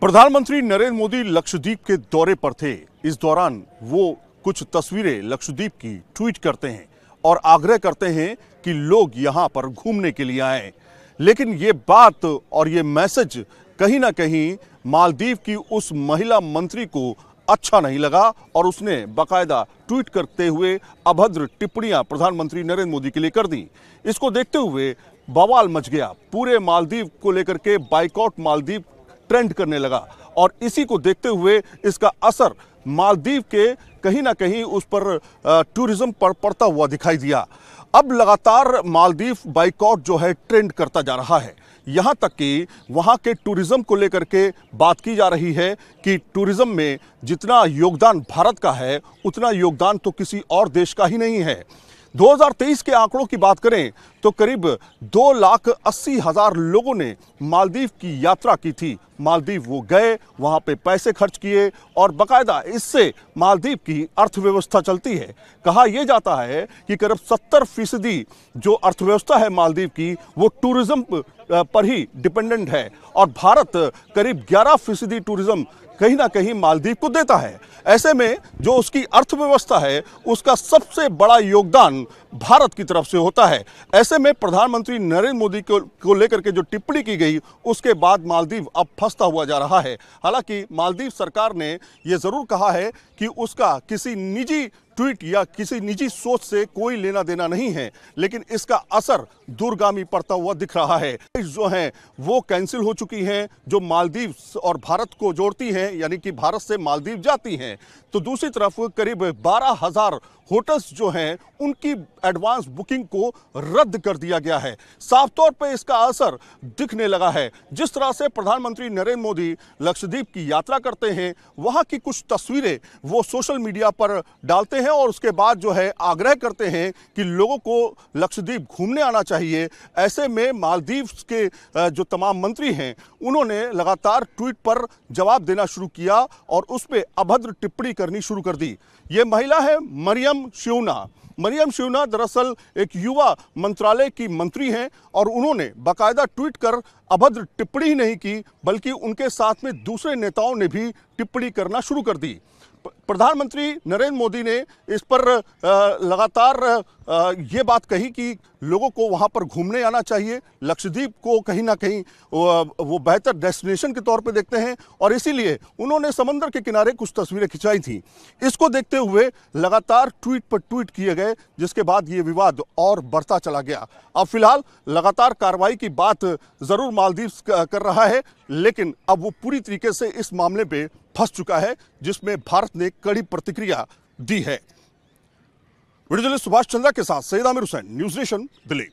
प्रधानमंत्री नरेंद्र मोदी लक्षद्वीप के दौरे पर थे इस दौरान वो कुछ तस्वीरें लक्षद्वीप की ट्वीट करते हैं और आग्रह करते हैं कि लोग यहाँ पर घूमने के लिए आए लेकिन ये बात और ये मैसेज कहीं ना कहीं मालदीव की उस महिला मंत्री को अच्छा नहीं लगा और उसने बाकायदा ट्वीट करते हुए अभद्र टिप्पणियां प्रधानमंत्री नरेंद्र मोदी के लिए कर दी इसको देखते हुए बवाल मच गया पूरे मालदीव को लेकर के बाइकआउट मालदीव ट्रेंड करने लगा और इसी को देखते हुए इसका असर मालदीव के कहीं ना कहीं उस पर टूरिज़्म पर पड़ता हुआ दिखाई दिया अब लगातार मालदीव बाइकॉट जो है ट्रेंड करता जा रहा है यहाँ तक कि वहाँ के टूरिज़्म को लेकर के बात की जा रही है कि टूरिज़्म में जितना योगदान भारत का है उतना योगदान तो किसी और देश का ही नहीं है 2023 के आंकड़ों की बात करें तो करीब दो लाख अस्सी हज़ार लोगों ने मालदीव की यात्रा की थी मालदीव वो गए वहाँ पे पैसे खर्च किए और बकायदा इससे मालदीव की अर्थव्यवस्था चलती है कहा यह जाता है कि करीब सत्तर फीसदी जो अर्थव्यवस्था है मालदीव की वो टूरिज़्म पर ही डिपेंडेंट है और भारत करीब 11 फीसदी टूरिज़्म कहीं ना कहीं मालदीव को देता है ऐसे में जो उसकी अर्थव्यवस्था है उसका सबसे बड़ा योगदान भारत की तरफ से होता है ऐसे में प्रधानमंत्री नरेंद्र मोदी को, को लेकर के जो टिप्पणी की गई उसके बाद मालदीव अब फंसता हुआ जा रहा है हालांकि मालदीव सरकार ने ये ज़रूर कहा है कि उसका किसी निजी ट्वीट या किसी निजी सोच से कोई लेना देना नहीं है लेकिन इसका असर दूरगामी पड़ता हुआ दिख रहा है जो हैं वो कैंसिल हो चुकी हैं जो मालदीव और भारत को जोड़ती हैं यानी कि भारत से मालदीव जाती हैं तो दूसरी तरफ करीब बारह हज़ार होटल्स जो हैं उनकी एडवांस बुकिंग को रद्द कर दिया गया है साफ तौर पर इसका असर दिखने लगा है जिस तरह से प्रधानमंत्री नरेंद्र मोदी लक्षद्वीप की यात्रा करते हैं वहाँ की कुछ तस्वीरें वो सोशल मीडिया पर डालते हैं हैं और उसके बाद जो है आग्रह करते हैं कि लोगों को लक्षद्वीप घूमने आना चाहिए ऐसे में मालदीव के जो तमाम मंत्री हैं उन्होंने लगातार ट्वीट पर जवाब देना शुरू किया और उस पर अभद्र टिप्पणी करनी शुरू कर दी ये महिला है मरियम शिवना मरियम शिवना दरअसल एक युवा मंत्रालय की मंत्री हैं और उन्होंने बाकायदा ट्वीट कर अभद्र टिप्पणी नहीं की बल्कि उनके साथ में दूसरे नेताओं ने भी टिप्पणी करना शुरू कर दी प्रधानमंत्री नरेंद्र मोदी ने इस पर लगातार ये बात कही कि लोगों को वहाँ पर घूमने आना चाहिए लक्षद्वीप को कहीं ना कहीं वो बेहतर डेस्टिनेशन के तौर पे देखते हैं और इसीलिए उन्होंने समंदर के किनारे कुछ तस्वीरें खिंचाई थी इसको देखते हुए लगातार ट्वीट पर ट्वीट किए गए जिसके बाद ये विवाद और बढ़ता चला गया अब फिलहाल लगातार कार्रवाई की बात ज़रूर मालदीव कर रहा है लेकिन अब वो पूरी तरीके से इस मामले पर फंस चुका है जिसमें भारत ने कड़ी प्रतिक्रिया दी है वीडियो सुभाष चंद्रा के साथ सईद आमिर हुसैन न्यूज नेशन दिल्ली